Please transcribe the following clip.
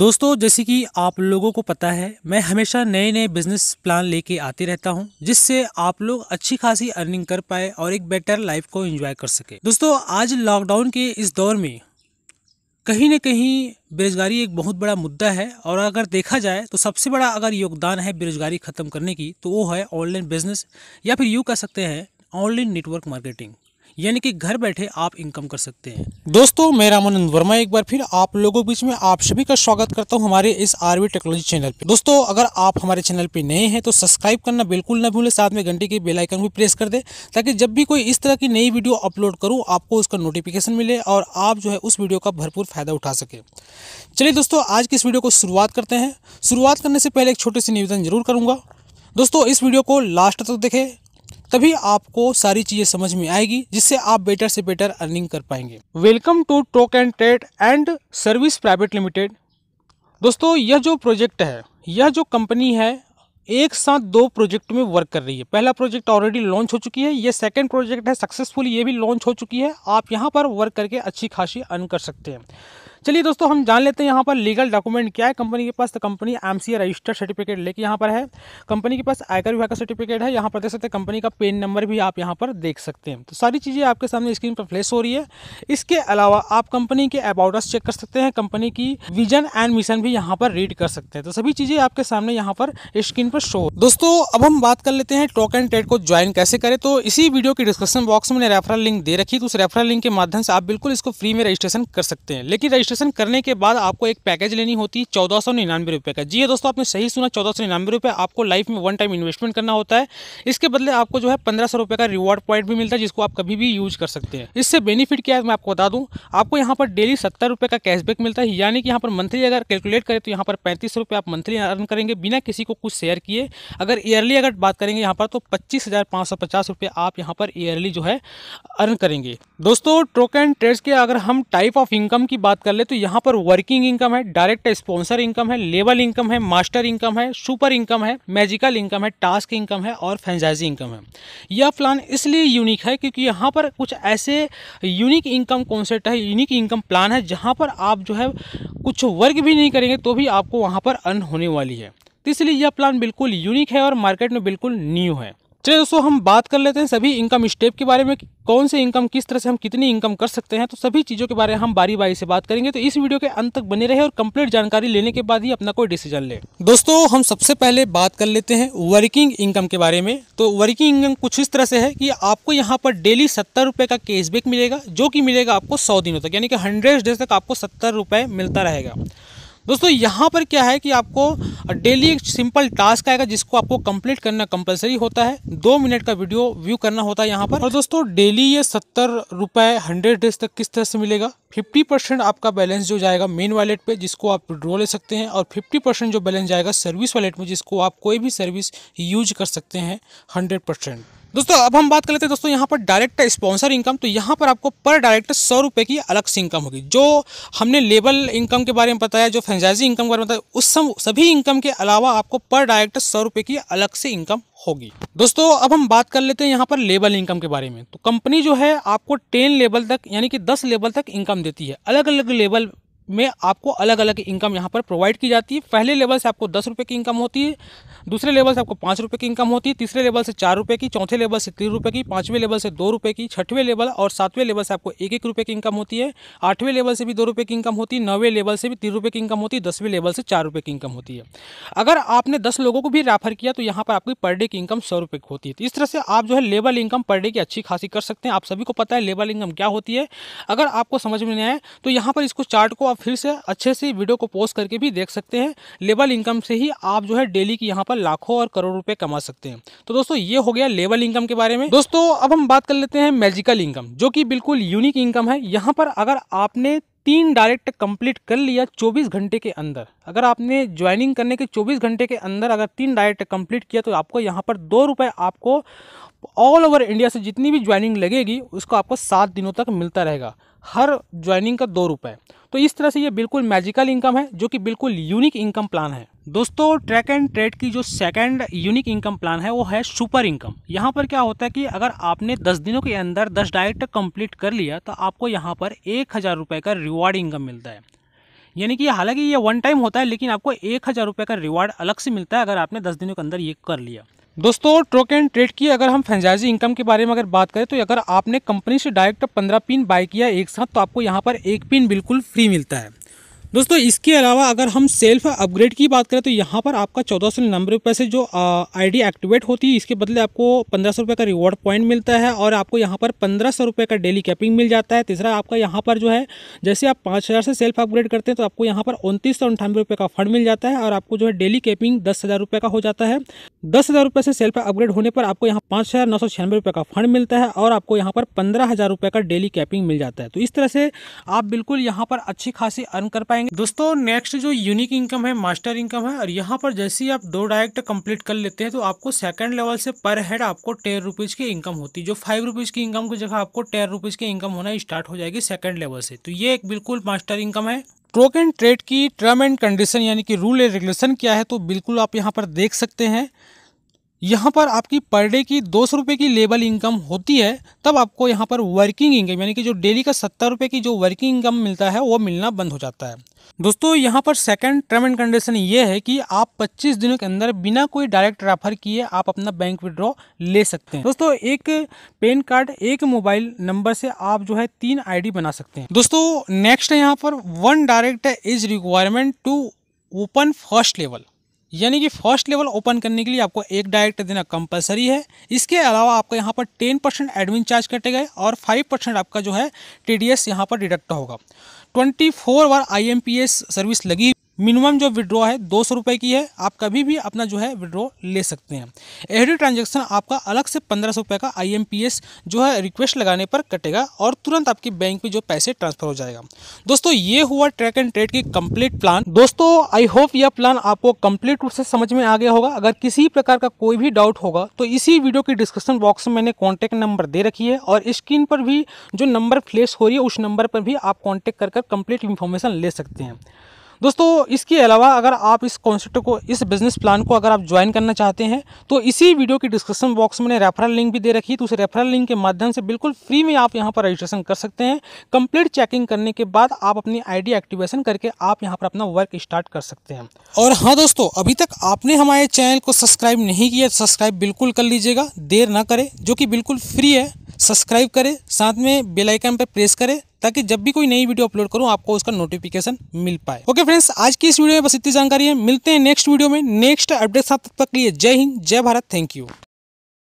दोस्तों जैसे कि आप लोगों को पता है मैं हमेशा नए नए बिजनेस प्लान लेके आते रहता हूं जिससे आप लोग अच्छी खासी अर्निंग कर पाए और एक बेटर लाइफ को एंजॉय कर सके दोस्तों आज लॉकडाउन के इस दौर में कहीं ना कहीं बेरोजगारी एक बहुत बड़ा मुद्दा है और अगर देखा जाए तो सबसे बड़ा अगर योगदान है बेरोजगारी ख़त्म करने की तो वो है ऑनलाइन बिजनेस या फिर यूँ कह सकते हैं ऑनलाइन नेटवर्क मार्केटिंग यानी कि घर बैठे आप इनकम कर सकते हैं दोस्तों मैं रामानंद वर्मा एक बार फिर आप लोगों के बीच में आप सभी का स्वागत करता हूँ हमारे इस आरवी टेक्नोलॉजी चैनल पे दोस्तों अगर आप हमारे चैनल पे नए हैं तो सब्सक्राइब करना बिल्कुल न भूलें साथ में घंटे की बेलाइकन भी प्रेस कर दे ताकि जब भी कोई इस तरह की नई वीडियो अपलोड करूँ आपको उसका नोटिफिकेशन मिले और आप जो है उस वीडियो का भरपूर फायदा उठा सके चलिए दोस्तों आज की इस वीडियो को शुरुआत करते हैं शुरुआत करने से पहले एक छोटे से निवेदन जरूर करूंगा दोस्तों इस वीडियो को लास्ट तक देखें तभी आपको सारी चीज़ें समझ में आएगी जिससे आप बेटर से बेटर अर्निंग कर पाएंगे welcome to Talk and Trade and service private limited दोस्तों यह जो प्रोजेक्ट है यह जो कंपनी है एक साथ दो प्रोजेक्ट में वर्क कर रही है पहला प्रोजेक्ट ऑलरेडी लॉन्च हो चुकी है ये सेकंड प्रोजेक्ट है सक्सेसफुल ये भी लॉन्च हो चुकी है आप यहाँ पर वर्क करके अच्छी खासी अर्न कर सकते हैं चलिए दोस्तों हम जान लेते हैं यहाँ पर लीगल डॉक्यूमेंट क्या है कंपनी के पास तो कंपनी एम रजिस्टर्ड सर्टिफिकेट लेके यहाँ पर है कंपनी के पास आयकर विभाग का सर्टिफिकेट है यहाँ पर देख सकते हैं कंपनी का पेन नंबर भी आप यहाँ पर देख सकते हैं तो सारी चीज़ें आपके सामने स्क्रीन पर फ्लेस हो रही है इसके अलावा आप कंपनी के अबाउटस चेक कर सकते हैं कंपनी की विजन एंड मिशन भी यहाँ पर रीड कर सकते हैं तो सभी चीज़ें आपके सामने यहाँ पर स्क्रीन पर शो दोस्तों अब हम बात कर लेते हैं टॉक एंड ट्रेड को ज्वाइन कैसे करें तो इसी वीडियो के डिस्क्रिप्शन बॉक्स में रेफरल लिंक दे रखी तो उस रेफरल लिंक के माध्यम से आप बिल्कुल इसको फ्री में रजिस्ट्रेशन कर सकते हैं लेकिन रजिस्ट्रेशन करने के बाद आपको एक पैकेज लेनी होती है चौदह सौ निन्यानवे रुपये का जी है हाँ दोस्तों आपने सही सुना चौदह सौ निन्यानवे रुपये आपको लाइफ में वन टाइम इन्वेस्टमेंट करना होता है इसके बदले आपको जो है पंद्रह सौ रुपये का रिवॉर्ड पॉइंट भी मिलता है जिसको आप कभी भी यूज कर सकते हैं इससे बेनिफिट क्या है मैं आपको बता दूँ आपको यहाँ पर डेली सत्तर रुपये का कैशबैक मिलता है यानी कि यहाँ पर मंथली अगर कैलकुलेट करें तो यहाँ पर पैंतीस रुपये आप मंथली अर्न करेंगे बिना किसी को कुछ शेयर किए अगर ईयरली अगर बात करेंगे यहाँ पर तो पच्चीस हज़ार पाँच सौ पचास रुपये आप यहाँ पर ईयरली जो है अर्न करेंगे दोस्तों ट्रोक एंड ट्रेड्स के अगर हम टाइप ऑफ इनकम की बात कर ले ले तो यहाँ पर वर्किंग इनकम है डायरेक्ट स्पॉन्सर इनकम है लेवल इनकम है मास्टर इनकम है सुपर इनकम है मैजिकल इनकम है टास्क इनकम है और फ्रेंचाइजी इनकम है यह प्लान इसलिए यूनिक है क्योंकि यहाँ पर कुछ ऐसे यूनिक इनकम कॉन्सेप्ट है यूनिक इनकम प्लान है जहाँ पर आप जो है कुछ वर्क भी नहीं करेंगे तो भी आपको वहाँ पर अर्न होने वाली है तो इसलिए यह प्लान बिल्कुल यूनिक है और मार्केट में बिल्कुल न्यू है चलिए दोस्तों हम बात कर लेते हैं सभी इनकम स्टेप के बारे में कौन से इनकम किस तरह से हम कितनी इनकम कर सकते हैं तो सभी चीज़ों के बारे में हम बारी बारी से बात करेंगे तो इस वीडियो के अंत तक बने रहे और कंप्लीट जानकारी लेने के बाद ही अपना कोई डिसीजन ले दोस्तों हम सबसे पहले बात कर लेते हैं वर्किंग इनकम के बारे में तो वर्किंग इनकम कुछ इस तरह से है कि आपको यहाँ पर डेली सत्तर रुपये का कैशबैक मिलेगा जो कि मिलेगा आपको सौ दिनों तक यानी कि हंड्रेड डेज तक आपको सत्तर रुपये मिलता रहेगा दोस्तों यहाँ पर क्या है कि आपको डेली एक सिंपल टास्क आएगा जिसको आपको कंप्लीट करना कंपलसरी होता है दो मिनट का वीडियो व्यू करना होता है यहाँ पर और दोस्तों डेली ये सत्तर रुपये हंड्रेड डेज तक किस तरह से मिलेगा फिफ्टी परसेंट आपका बैलेंस जो जाएगा मेन वॉलेट पे जिसको आप विड्रॉ ले सकते हैं और फिफ्टी परसेंट जो बैलेंस जाएगा सर्विस वॉलेट में जिसको आप कोई भी सर्विस यूज कर सकते हैं हंड्रेड परसेंट दोस्तों अब हम बात कर लेते हैं दोस्तों यहाँ पर डायरेक्ट स्पॉन्सर इनकम तो यहाँ पर आपको पर डायरेक्ट सौ रुपये की अलग से इनकम होगी जो हमने लेबल इनकम के बारे में बताया जो फ्रेंचाइजी इनकम के बारे में बताया उस सम सभी इनकम के अलावा आपको पर डायरेक्ट सौ रुपये की अलग से इनकम होगी दोस्तों अब हम बात कर लेते हैं यहाँ पर लेबल इनकम के बारे में तो कंपनी जो है आपको टेन लेवल तक यानी कि दस लेवल तक इनकम देती है अलग अलग लेवल में आपको अलग अलग इनकम यहाँ पर प्रोवाइड की जाती है पहले लेवल से आपको दस रुपये की इनकम होती है दूसरे लेवल से आपको पाँच रुपये की इनकम होती है तीसरे लेवल से चार रुपये की चौथे लेवल से तीन रुपये की पाँचवें लेवल से दो रुपये की छठवें लेवल और सातवें लेवल से आपको एक एक रुपये की इनकम होती है आठवें लेवल से भी दो रुपये की इनकम होती है नौवें लेवल से भी तीन रुपये की इनकम होती है दसवें लेवल से चार रुपये की इनकम होती है अगर आपने दस लोगों को भी रेफर किया तो यहाँ पर आपकी पर डे की इनकम सौ रुपये की होती है तो इस तरह से आप जो है लेबल इनकम पर डे की अच्छी खासी कर सकते हैं आप सभी को पता है लेबल इनकम क्या होती है अगर आपको समझ में नहीं आए तो यहाँ पर इसको चार्ट को आप फिर से अच्छे से वीडियो को पोस्ट करके भी देख सकते हैं लेबल इनकम से ही आप जो है डेली की यहाँ पर लाखों और करोड़ रुपए कमा सकते हैं तो दोस्तों ये हो गया लेबल इनकम के बारे में दोस्तों अब हम बात कर लेते हैं मैजिकल इनकम जो कि बिल्कुल यूनिक इनकम है यहाँ पर अगर आपने तीन डायरेक्ट कंप्लीट कर लिया 24 घंटे के अंदर अगर आपने ज्वाइनिंग करने के 24 घंटे के अंदर अगर तीन डायरेक्ट कंप्लीट किया तो आपको यहाँ पर दो रुपये आपको ऑल ओवर इंडिया से जितनी भी ज्वाइनिंग लगेगी उसको आपको सात दिनों तक मिलता रहेगा हर ज्वाइनिंग का दो रुपये तो इस तरह से ये बिल्कुल मैजिकल इनकम है जो कि बिल्कुल यूनिक इनकम प्लान है दोस्तों ट्रैक एंड ट्रेड की जो सेकंड यूनिक इनकम प्लान है वो है सुपर इनकम यहाँ पर क्या होता है कि अगर आपने 10 दिनों के अंदर 10 डाइट कंप्लीट कर लिया तो आपको यहाँ पर एक हज़ार रुपये का रिवार्ड इनकम मिलता है यानी कि हालांकि ये वन टाइम होता है लेकिन आपको एक हज़ार रुपये का रिवार्ड अलग से मिलता है अगर आपने दस दिनों के अंदर ये कर लिया दोस्तों ट्रोक एंड ट्रेड की अगर हम फ्रेंचाइजी इनकम के बारे में अगर बात करें तो अगर आपने कंपनी से डायरेक्ट पंद्रह पिन बाई किया एक साथ तो आपको यहाँ पर एक पिन बिल्कुल फ्री मिलता है दोस्तों इसके अलावा अगर हम सेल्फ अपग्रेड की बात करें तो यहाँ पर आपका चौदह सौ नब्बे रुपये से जो आईडी एक्टिवेट होती है इसके बदले आपको पंद्रह सौ रुपये का रिवॉर्ड पॉइंट मिलता है और आपको यहाँ पर पंद्रह सौ रुपये का डेली कैपिंग मिल जाता है तीसरा आपका यहाँ पर जो है जैसे आप पाँच हज़ार से सेल्फ अपग्रेड करते हैं तो आपको यहाँ पर उनतीस सौ अंठानवे रुपये का फंड मिल जाता है और आपको जो है डेली कैपिंग दस हज़ार रुपये का हो जाता है दस हज़ार रुपये से सेल्फ अपग्रेड होने पर आपको यहाँ पाँच हज़ार नौ सौ छियानवे रुपये का फंड मिलता है और आपको यहाँ पर पंद्रह हज़ार रुपये का डेली कैपिंग मिल जाता है तो इस तरह से आप बिल्कुल यहाँ पर अच्छी खासी अर्न कर पाएंगे जाएंगे दोस्तों नेक्स्ट जो यूनिक इनकम है मास्टर इनकम है और यहाँ पर जैसे ही आप दो डायरेक्ट कंप्लीट कर लेते हैं तो आपको सेकंड लेवल से पर हेड आपको टेन रुपीज की इनकम होती है जो फाइव रुपीज की इनकम की जगह आपको टेन रुपीज की इनकम होना स्टार्ट हो जाएगी सेकंड लेवल से तो ये एक बिल्कुल मास्टर इनकम है ट्रोक एंड ट्रेड की टर्म एंड कंडीशन यानी कि रूल एंड रेगुलेशन क्या है तो बिल्कुल आप यहाँ पर देख सकते हैं यहाँ पर आपकी पर डे की दो सौ की लेबल इनकम होती है तब आपको यहाँ पर वर्किंग इनकम यानी कि जो डेली का सत्तर रुपये की जो वर्किंग इनकम मिलता है वो मिलना बंद हो जाता है दोस्तों यहाँ पर सेकंड टर्म एंड कंडीशन ये है कि आप 25 दिनों के अंदर बिना कोई डायरेक्ट रेफर किए आप अपना बैंक विड्रॉ ले सकते हैं दोस्तों एक पेन कार्ड एक मोबाइल नंबर से आप जो है तीन आई बना सकते हैं दोस्तों नेक्स्ट है यहाँ पर one direct is requirement to open first level यानी कि फर्स्ट लेवल ओपन करने के लिए आपको एक डायरेक्ट देना कंपलसरी है इसके अलावा आपका यहाँ पर टेन परसेंट एडमिन चार्ज कटे गए और फाइव परसेंट आपका जो है टी डी एस यहाँ पर डिडक्ट होगा ट्वेंटी फोर बार I M P S service लगी मिनिमम जो विड्रॉ है दो सौ रुपये की है आप कभी भी अपना जो है विड्रॉ ले सकते हैं एवरी ट्रांजेक्शन आपका अलग से पंद्रह सौ रुपये का आई जो है रिक्वेस्ट लगाने पर कटेगा और तुरंत आपके बैंक में जो पैसे ट्रांसफर हो जाएगा दोस्तों ये हुआ ट्रैक एंड ट्रेड की कंप्लीट प्लान दोस्तों आई होप यह प्लान आपको कंप्लीट रूप से समझ में आ गया होगा अगर किसी प्रकार का कोई भी डाउट होगा तो इसी वीडियो की डिस्क्रिप्शन बॉक्स में मैंने कॉन्टैक्ट नंबर दे रखी है और स्क्रीन पर भी जो नंबर फ्लेस हो रही है उस नंबर पर भी आप कॉन्टैक्ट कर कर कंप्लीट इन्फॉर्मेशन ले सकते हैं दोस्तों इसके अलावा अगर आप इस कॉन्सेप्ट को इस बिजनेस प्लान को अगर आप ज्वाइन करना चाहते हैं तो इसी वीडियो की डिस्क्रिप्शन बॉक्स में रेफरल लिंक भी दे रखी है तो उस रेफरल लिंक के माध्यम से बिल्कुल फ्री में आप यहाँ पर रजिस्ट्रेशन कर सकते हैं कंप्लीट चेकिंग करने के बाद आप अपनी आईडी एक्टिवेशन करके आप यहाँ पर अपना वर्क स्टार्ट कर सकते हैं और हाँ दोस्तों अभी तक आपने हमारे चैनल को सब्सक्राइब नहीं किया सब्सक्राइब तो बिल्कुल कर लीजिएगा देर ना करें जो कि बिल्कुल फ्री है सब्सक्राइब करें साथ में बेल आइकन पर प्रेस करें ताकि जब भी कोई नई वीडियो अपलोड करूं आपको उसका नोटिफिकेशन मिल पाए ओके फ्रेंड्स आज की इस वीडियो में बस इतनी जानकारी है मिलते हैं नेक्स्ट वीडियो में नेक्स्ट अपडेट साथ तक, तक लिए जय हिंद जय भारत थैंक यू